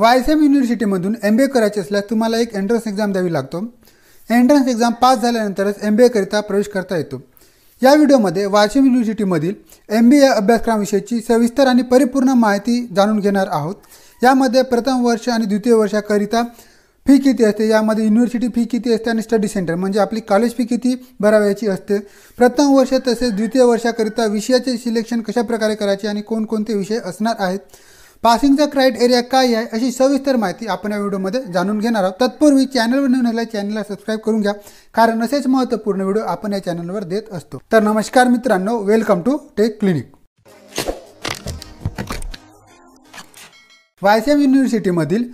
Y S M युनिव्हर्सिटीमधून M B A करायचे असल्यास तुम्हाला एक एंट्रन्स एक्झाम द्यावी लागतो एंट्रन्स एक्झाम पास झाल्यानंतरच एम बी एकरिता प्रवेश करता येतो या व्हिडिओमध्ये वाशिम युनिव्हर्सिटीमधील एम बी ए अभ्यासक्रमाविषयीची सविस्तर आणि परिपूर्ण माहिती जाणून घेणार आहोत यामध्ये प्रथम वर्ष आणि द्वितीय वर्षाकरिता फी किती असते यामध्ये युनिव्हर्सिटी फी किती असते आणि स्टडी सेंटर म्हणजे आपली कॉलेज फी किती भरावयाची असते प्रथम वर्ष तसेच द्वितीय वर्षाकरिता विषयाचे सिलेक्शन कशाप्रकारे करायचे आणि कोणकोणते विषय असणार आहेत पासिंगचा एरिया काय आहे अशी सविस्तर माहिती आपण या व्हिडिओमध्ये जाणून घेणार आहोत तत्पूर्वी चॅनलवर नवीन चॅनलला सबस्क्राईब करून घ्या कारण असेच महत्त्वपूर्ण व्हिडिओ आपण या चॅनलवर देत असतो तर नमस्कार मित्रांनो welcome to tech clinic YCM युनिव्हर्सिटीमधील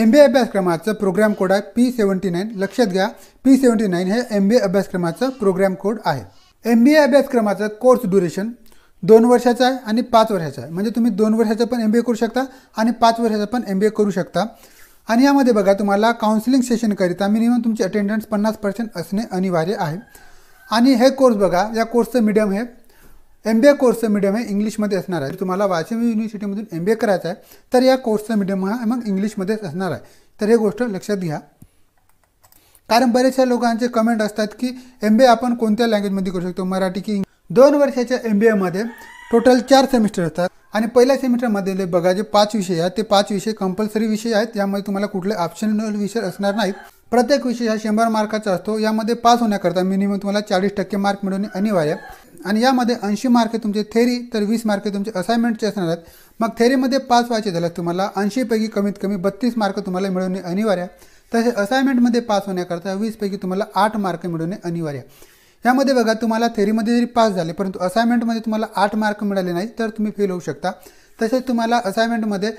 एम बी ए अभ्यासक्रमाचं प्रोग्राम कोड आहे पी सेवन्टी नाईन लक्षात घ्या पी सेवन्टी नाईन हे एम बी ए अभ्यासक्रमाचं प्रोग्राम कोड आहे एम बी ए अभ्यासक्रमाचं कोर्स ड्युरेशन दोन वर्षाचा आहे आणि पाच वर्षाचा आहे म्हणजे तुम्ही दोन वर्षाचा पण एम बी ए करू शकता आणि पाच वर्षाचा पण एम बी ए करू शकता आणि यामध्ये बघा तुम्हाला काउन्सिलिंग सेशनकरिता मिनिमम तुमचे अटेंडन्स पन्नास पर्सेंट असणे अनिवार्य आहे आणि हे कोर्स बघा या कोर्सचं मीडियम हे एम बी ए कोर्सचं मीडियम हे इंग्लिशमध्ये असणार आहे तुम्हाला वाशिम युनिव्हर्सिटीमधून एम बी ए करायचं आहे तर या कोर्सचं मीडियम हा मग इंग्लिशमध्येच असणार आहे तर हे गोष्ट लक्षात घ्या कारण बरेचशा लोकांचे कमेंट असतात की एम बी ए आपण कोणत्या लँग्वेजमध्ये करू शकतो मराठी की दोन वर्षाच्या एम बी एमध्ये टोटल चार सेमिस्टर असतात आणि पहिल्या सेमिस्टरमध्ये बघा जे पाच विषय आहेत ते पाच विषय कंपल्सरी विषय आहेत यामध्ये तुम्हाला कुठले ऑप्शनल विषय असणार नाहीत प्रत्येक विषय हा शंभर मार्काचा असतो यामध्ये पास होण्याकरता मिनिमम तुम्हाला चाळीस टक्के मार्क मिळवणे अनिवार्य आणि यामध्ये ऐंशी मार्क तुमचे थेरी तर वीस मार्क तुमचे असाइनमेंटचे असणार आहेत मग थेरीमध्ये पास व्हायचे झाल्यास तुम्हाला ऐंशीपैकी कमीत कमी बत्तीस मार्क तुम्हाला मिळवणे अनिवार्य तसेच असाइनमेंटमध्ये पास होण्याकरता वीसपैकी तुम्हाला आठ मार्क मिळवणे अनिवार्य आहे यामध्ये बघा तुम्हाला थेरीमध्ये जरी पास झाले परंतु असाइनमेंटमध्ये तुम्हाला आठ मार्क मिळाले नाही तर तुम्ही फेल होऊ शकता तसेच तुम्हाला असाइनमेंटमध्ये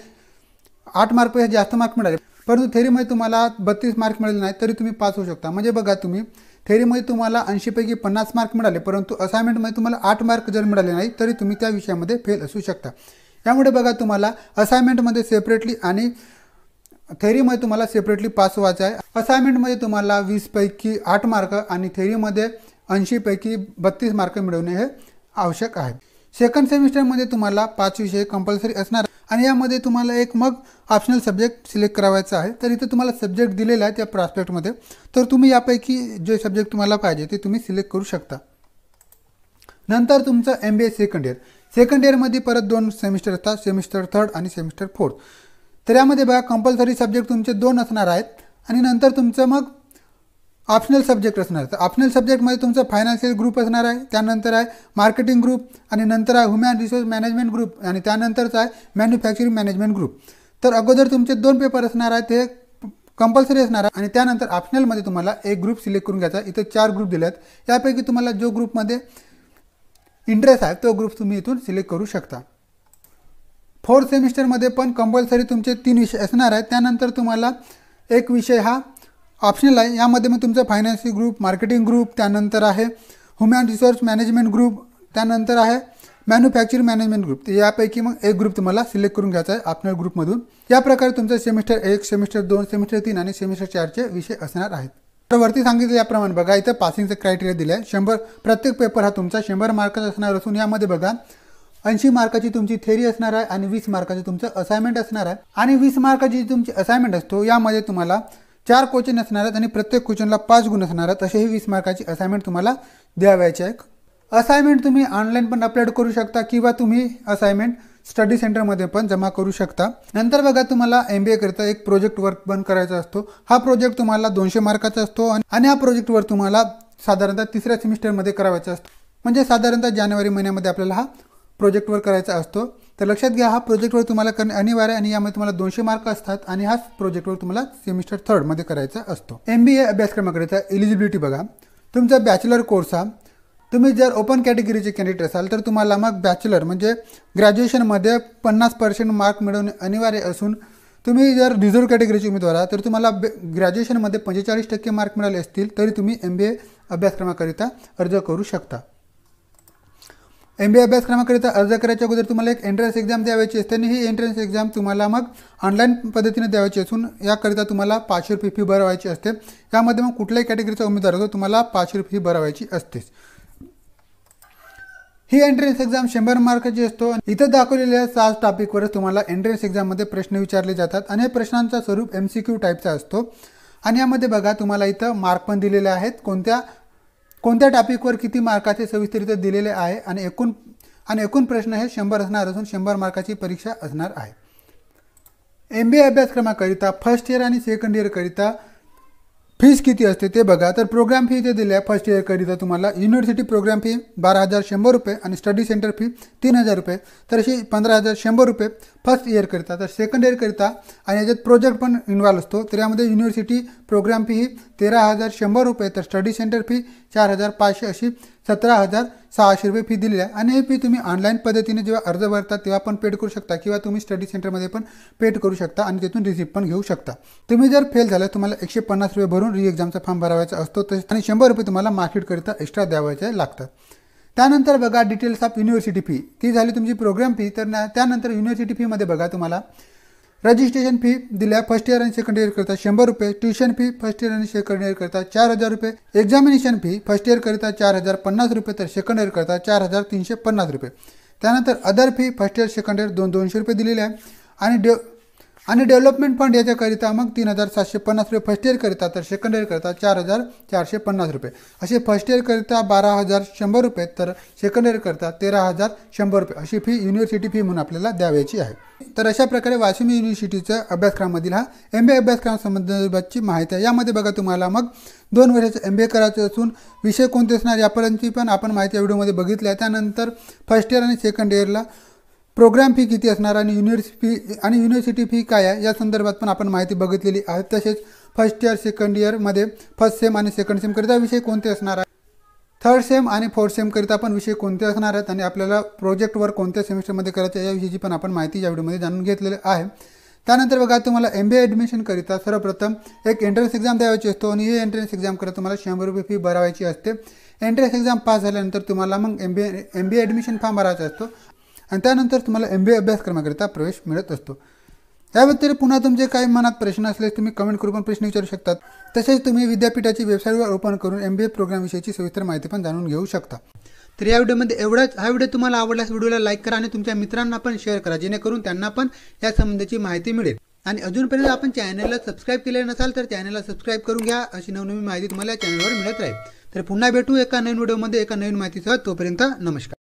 आठ मार्क जास्त मार्क मिळाले परंतु थेरीमध्ये तुम्हाला बत्तीस मार्क मिळाले नाही तरी तुम्ही पास होऊ शकता म्हणजे बघा तुम्ही थेरीमध्ये तुम्हाला ऐंशीपैकी पन्नास मार्क मिळाले परंतु असाइनमेंटमध्ये तुम्हाला आठ मार्क जर मिळाले नाही तरी तुम्ही त्या विषयामध्ये फेल असू शकता त्यामुळे बघा तुम्हाला असाइनमेंटमध्ये सेपरेटली आणि थेरीमध्ये तुम्हाला सेपरेटली पास व्हायचं आहे असाइनमेंटमध्ये तुम्हाला वीसपैकी आठ मार्क आणि थेरीमध्ये ऐंशीपैकी बत्तीस मार्क मिळवणे हे आवश्यक आहे सेकंड सेमिस्टरमध्ये तुम्हाला पाच विषय कंपल्सरी असणार आणि यामध्ये तुम्हाला एक मग ऑप्शनल सब्जेक्ट सिलेक्ट करावायचा आहे तर इथे तुम्हाला सब्जेक्ट दिलेला आहे त्या प्रॉस्पेक्टमध्ये तर तुम्ही यापैकी जे सब्जेक्ट तुम्हाला पाहिजे ते तुम्ही सिलेक्ट करू शकता नंतर तुमचं M B A second year second इयरमध्ये परत दोन सेमिस्टर असतात सेमिस्टर थर्ड आणि सेमिस्टर फोर्थ तर यामध्ये बघा कंपल्सरी सब्जेक्ट तुमचे दोन असणार आहेत आणि नंतर तुमचं मग ऑप्शनल सब्जेक्ट असणार तर ऑप्शनल सब्जेक्टमध्ये तुमचं फायनान्शियल ग्रुप असणार आहे त्यानंतर आहे मार्केटिंग ग्रुप आणि नंतर आहे ह्युमॅन रिसोर्स मॅनेजमेंट ग्रुप आणि त्यानंतरच आहे मॅन्युफॅक्चरिंग मॅनेजमेंट ग्रुप तर अगोदर तुमचे दोन पेपर असणार आहेत ते कंपल्सरी असणार आहे आणि त्यानंतर ऑप्शनलमध्ये तुम्हाला एक ग्रुप सिलेक्ट करून घ्यायचा इथं चार ग्रुप दिले आहेत यापैकी तुम्हाला जो ग्रुपमध्ये इंटरेस्ट आहे तो ग्रुप तुम्ही इथून सिलेक्ट करू शकता फोर्थ सेमिस्टरमध्ये पण कंपल्सरी तुमचे तीन विषय असणार आहेत त्यानंतर तुम्हाला एक विषय हा ऑप्शनल आहे यामध्ये मग तुमचं फायनान्सिंग ग्रुप मार्केटिंग ग्रुप त्यानंतर आहे ह्युमॅन रिसोर्स मॅनेजमेंट ग्रुप त्यानंतर आहे मॅन्युफॅक्चरिंग मॅनेजमेंट ग्रुप तर यापैकी मग एक ग्रुप तुम्हाला सिलेक्ट करून घ्यायचा आहे ऑप्शनल ग्रुपमधून या प्रकारे तुमचं सेमिस्टर एक सेमिस्टर दोन सेमिस्टर तीन आणि सेमिस्टर चारचे विषय असणार आहेत तर वरती सांगितलं याप्रमाणे बघा इथं पासिंगचं क्रायटेरिया दिलं आहे शंभर प्रत्येक पेपर हा तुमचा शंभर मार्काचा असणार असून यामध्ये बघा ऐंशी मार्काची तुमची थेरी असणार आहे आणि वीस मार्काची तुमचं असाइनमेंट असणार आहे आणि वीस मार्काची तुमची असाइनमेंट असतो यामध्ये तुम्हाला चार क्वेश्चन असणार आहेत आणि प्रत्येक क्वेश्चनला पाच गुण असणार आहेत असे ही वीस मार्काची असाइनमेंट तुम्हाला द्यावायची आहे असाइनमेंट तुम्ही ऑनलाईन पण अपलोड करू शकता किंवा तुम्ही असाइनमेंट स्टडी सेंटरमध्ये पण जमा करू शकता नंतर बघा तुम्हाला एम बी करता एक प्रोजेक्ट वर्क पण करायचा असतो हा प्रोजेक्ट तुम्हाला दोनशे मार्काचा असतो आणि हा प्रोजेक्ट वर्क तुम्हाला साधारणतः तिसऱ्या सेमिस्टरमध्ये करावायचा असतो म्हणजे साधारणतः जानेवारी महिन्यामध्ये आपल्याला हा प्रोजेक्ट वर्क करायचा असतो तर लक्षात घ्या हा प्रोजेक्टवर तुम्हाला करणे अनिवार्य आणि यामध्ये तुम्हाला दोनशे मार्क असतात आणि हाच प्रोजेक्टवर तुम्हाला सेमिस्टर थर्डमध्ये करायचा असतो एम बी ए अभ्यासक्रमाकडेचा एलिजिबिलिटी बघा तुमचा बॅचलर कोर्स हा तुम्ही जर ओपन कॅटेगरीचे कॅन्डिडेट असाल तर तुम्हाला मग बॅचलर म्हणजे ग्रॅज्युएशनमध्ये पन्नास पर्सेंट मार्क मिळवणे अनिवार्य असून तुम्ही जर रिझर्व्ह कॅटेगरीचे उमेदवार आहात तर तुम्हाला ग्रॅज्युएशनमध्ये पंचेचाळीस टक्के मार्क मिळाले असतील तरी तुम्ही एम बी ए अभ्यासक्रमाकरिता अर्ज करू शकता एम बी अभ्यासक्रमाकरिता अर्ज करायच्या अगोदर तुम्हाला एक एंट्रन्स एक्झाम द्यावायची असते आणि ही एंट्रन्स एक्झाम तुम्हाला मग ऑनलाईन पद्धतीने द्यावायची असून याकरिता तुम्हाला पाचशे रुपये फी भरवायची असते यामध्ये मग कुठल्याही कॅटेगरीचा उमेदवार असतो तुम्हाला पाचशे रुपये फी भरवायची असतेच ही एंट्रन्स एक्झाम शंभर मार्काची असतो इथं दाखवलेल्या सात टॉपिकवरच तुम्हाला एंट्रन्स एक्झाममध्ये प्रश्न विचारले जातात आणि या प्रश्नांचा स्वरूप एम सी क्यू टाईपचा असतो आणि यामध्ये बघा तुम्हाला इथं मार्क पण दिलेले आहेत कोणत्या कोणत्या टॉपिकवर किती मार्काचे सविस्तरित दिलेले आहे आणि एकूण आणि एकूण प्रश्न हे शंभर असणार असून शंभर मार्काची परीक्षा असणार आहे एम बी ए अभ्यासक्रमाकरिता फर्स्ट इयर आणि सेकंड इयरकरिता फीज किती असते ते बघा तर प्रोग्राम फी इथे दिली आहे फर्स्ट इयरकरिता तुम्हाला युनिव्हर्सिटी प्रोग्राम फी बारा हजार शंभर रुपये आणि स्टडी सेंटर फी तीन हजार रुपये तर अशी पंधरा हजार शंभर रुपये फर्स्ट इयरकरिता तर सेकंड इयरकरिता आणि याच्यात प्रोजेक्ट पण इन्व्हॉल्व असतो तर यामध्ये युनिव्हर्सिटी प्रोग्राम फी ही तेरा हजार शंभर रुपये तर स्टडी सेंटर फी चार हजार पाचशे अशी सतरा हजार सहाशे रुपये फी दिलेली आहे आणि ही फी तुम्ही ऑनलाईन पद्धतीने जेव्हा अर्ज भरता तेव्हा पण पेड करू शकता किंवा तुम्ही स्टडी सेंटरमध्ये पण पेड करू शकता आणि तिथून रिसिप्ट पण घेऊ शकता तुम्ही जर फेल झाला तुम्हाला एकशे पन्नास रुपये भरून री एक्झामचा फॉर्म भरावायचा असतो तसेच आणि शंभर रुपये तुम्हाला मार्केटकरिता एक्स्ट्रा द्यावायचे लागतात त्यानंतर बघा डिटेल्स ऑफ युनिव्हर्सिटी फी ती झाली तुमची प्रोग्राम फी तर ना त्यानंतर युनिव्हर्सिटी फीमध्ये बघा तुम्हाला रजिस्ट्रेशन फी दिल्या फर्स्ट इयर आणि सेकंड इयर करता शंभर रुपये ट्युशन फी फर्स्ट इयर आणि सेकंड इयर करता चार हजार रुपये एक्झामिनेशन फी फर्स्ट करता चार हजार पन्नास रुपये तर सेकंड इयर करता चार हजार तीनशे पन्नास रुपये त्यानंतर other fee first year second year दोन दोनशे रुपये दिलेल्या आहे आणि डे आणि डेव्हलपमेंट फंड याच्याकरिता मग तीन हजार सातशे पन्नास रुपये फर्स्ट इयर इयरकरिता तर सेकंड इयरकरिता चार हजार चारशे पन्नास रुपये असे फर्स्ट इयरकरिता बारा हजार शंभर रुपये तर सेकंड इयरकरिता तेरा हजार शंभर रुपये अशी फी युनिव्हर्सिटी फी म्हणून आपल्याला द्यावायची आहे तर अशा प्रकारे वाशिम युनिव्हर्सिटीच्या अभ्यासक्रमामधील हा एम बी अभ्यासक्रमासंबंधाची माहिती आहे यामध्ये बघा तुम्हाला मग दोन वर्षाचं एम बी ए करायचं असून विषय कोणते असणार यापर्यंतची पण आपण माहिती व्हिडिओमध्ये बघितली आहे त्यानंतर फर्स्ट इयर आणि सेकंड इयरला प्रोग्राम फी किती असणार आणि युनिव्हर्सिटी फी आणि युनिव्हर्सिटी फी काय आहे या संदर्भात पण आपण माहिती बघितलेली आहे तसेच फर्स्ट इयर सेकंड इयरमध्ये फर्स्ट सेम आणि सेकंड सेमकरिता विषय कोणते असणार आहे थर्ड सेम आणि फोर्थ सेमकरिता पण विषय कोणते असणार आहेत आणि आपल्याला प्रोजेक्ट प्रोजेक्टवर कोणत्या सेमिस्टरमध्ये करायचं याविषयीची पण आपण माहिती या व्हिडिओमध्ये जाणून घेतलेली आहे त्यानंतर बघा तुम्हाला एम बी ए ॲडमिशनकरिता सर्वप्रथम एक एंट्रन्स एक्झाम द्यावायची असतो आणि ही एंट्रन्स एक्झामकरिता तुम्हाला शंभर रुपये फी भरावायची असते एंट्रन्स एक्झाम पास झाल्यानंतर तुम्हाला मग M B M B A admission form भरायचा असतो आणि त्यानंतर तुम्हाला एम बी ए अभ्यासक्रमाकरिता प्रवेश मिळत असतो त्याबद्दल पुन्हा तुमचे काही मनात प्रश्न असल्यास तुम्ही कमेंट करून पण प्रश्न विचारू शकता तसेच तुम्ही विद्यापीठाची वेबसाईटवर ओपन करून एम बी ए प्रोग्रामविषयीची सविस्तर माहिती पण जाणून घेऊ शकता तर या व्हिडिओमध्ये एवढाच हा व्हिडिओ तुम्हाला आवडल्यास व्हिडिओला लाईक करा आणि तुमच्या मित्रांना पण शेअर करा जेणेकरून त्यांना पण या संबंधीची माहिती मिळेल आणि अजूनपर्यंत आपण चॅनलला सबस्क्राईब केले नसाल तर चॅनलला सबस्क्राईब करून घ्या अशी नवनवीन माहिती तुम्हाला या चॅनलवर मिळत राहील तर पुन्हा भेटू एका नवीन व्हिडिओमध्ये एका नवीन माहितीसह तोपर्यंत नमस्कार